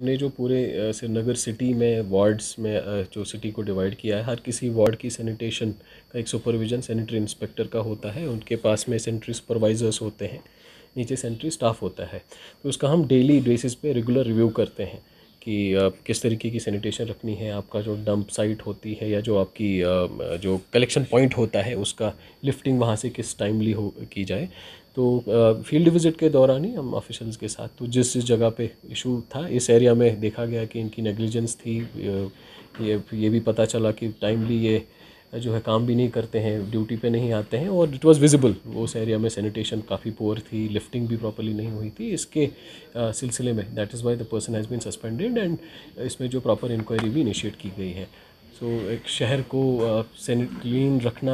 हमने जो पूरे श्रीनगर सिटी में वार्ड्स में जो सिटी को डिवाइड किया है हर किसी वार्ड की सैनिटेशन का एक सुपरविजन सैनिटरी इंस्पेक्टर का होता है उनके पास में सेंट्री सुपरवाइजर्स होते हैं नीचे सेंट्री स्टाफ होता है तो उसका हम डेली बेसिस पे रेगुलर रिव्यू करते हैं कि आप किस तरीके की सैनिटेशन रखनी है आपका जो डंप साइट होती है या जो आपकी जो कलेक्शन पॉइंट होता है उसका लिफ्टिंग वहाँ से किस टाइमली हो की जाए तो फील्ड विज़िट के दौरान ही हम ऑफिशल्स के साथ तो जिस जगह पे इशू था इस एरिया में देखा गया कि इनकी नेग्लिजेंस थी ये ये भी पता चला कि टाइमली ये जो है काम भी नहीं करते हैं ड्यूटी पे नहीं आते हैं और इट वाज़ विजिबल उस एरिया में सैनिटेशन काफ़ी पोअर थी लिफ्टिंग भी प्रॉपरली नहीं हुई थी इसके सिलसिले में that is why the person has been suspended and इसमें जो प्रॉपर इंक्वायरी भी इनिशिएट की गई है सो so, एक शहर को क्लीन uh, रखना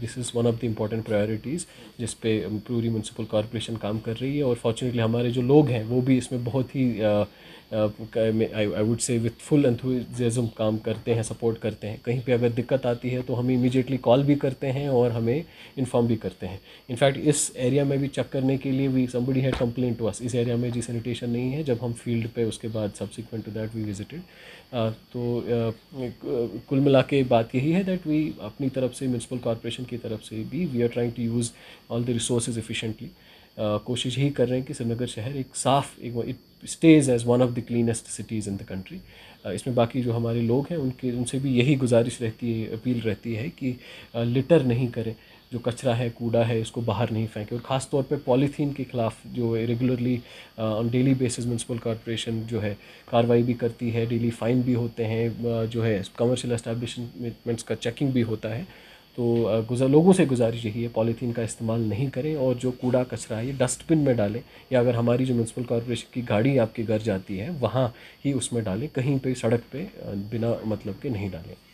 this is one of the important priorities जिस पे पूरी म्यूनसिपल कॉरपोरेशन काम कर रही है और फॉर्चुनेटली हमारे जो लोग हैं वो भी इसमें बहुत ही uh, I would say with full anthem काम करते हैं सपोर्ट करते हैं कहीं पे अगर दिक्कत आती है तो हमें इमीजिएटली कॉल भी करते हैं और हमें इन्फॉर्म भी करते हैं इनफैक्ट इस एरिया में भी चेक करने के लिए we somebody had complain to us इस एरिया में जी सैनिटेशन नहीं है जब हम फील्ड पे उसके बाद subsequent to that we visited तो कुल मिला के बात यही है दैट वी अपनी तरफ से म्यूनसिपल कॉरपोरेशन की तरफ से भी we are trying to use all the resource efficiently कोशिश यही कर रहे हैं कि श्रीनगर शहर एक साफ़ एक it stage as one of the cleanest cities in the country इसमें बाकी जो हमारे लोग हैं उनके उनसे भी यही गुजारिश रहती है अपील रहती है कि लिटर नहीं करें जो कचरा है कूड़ा है इसको बाहर नहीं फेंके और ख़ास तौर पे पॉलीथीन के ख़िलाफ़ जो regularly on daily basis municipal corporation जो है कार्रवाई भी करती है डेली फ़ाइन भी होते हैं जो है कमर्शियल इस्टेब्लिशमेंट्स का चेकिंग भी होता है तो गुजर लोगों से गुजारिश यही है पॉलीथीन का इस्तेमाल नहीं करें और जो कूड़ा कचरा है ये डस्टबिन में डालें या अगर हमारी जो म्यूनसिपल कॉरपोरेशन की गाड़ी आपके घर जाती है वहाँ ही उसमें डालें कहीं पे सड़क पे बिना मतलब के नहीं डालें